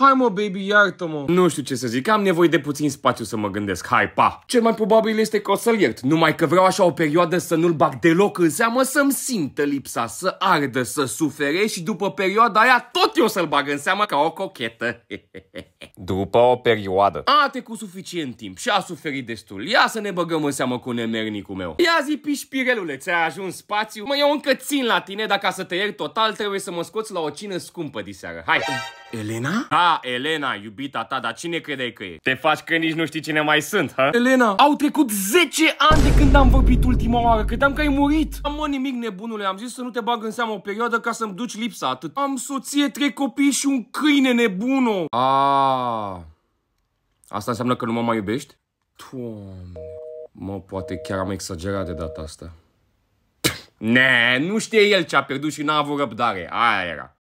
Hai mă, baby, iartă-mă! Nu știu ce să zic, am nevoie de puțin spațiu să mă gândesc, hai, pa! Cel mai probabil este că o să-l iert, numai că vreau așa o perioadă să nu-l bag deloc în seamă, să-mi simtă lipsa, să ardă, să sufere și după perioada aia tot eu să-l bag în seamă ca o cochetă. După o perioadă. Ate cu suficient timp și a suferit destul. Ia să ne băgăm în seamă cu nemernicul meu. Ia zi, pișpirelule, ți-a ajuns spațiu? Mă, eu încă țin la tine, dacă să te iert total, trebuie să mă scoți la o cină scumpă diseară. Hai! Elena? Ha? Da, Elena, iubita ta, dar cine credeai că e? Te faci că nici nu știi cine mai sunt, ha? Elena, au trecut 10 ani de când am vorbit ultima oară, credeam că ai murit. Am mă nimic nebunule, am zis să nu te bag în seamă o perioadă ca să-mi duci lipsa atât. Am soție, trei copii și un câine nebuno. Ah. Asta înseamnă că nu mă mai iubești? Doamne. Mă, poate chiar am exagerat de data asta. ne, nu știe el ce a pierdut și n-a avut răbdare. Aia era.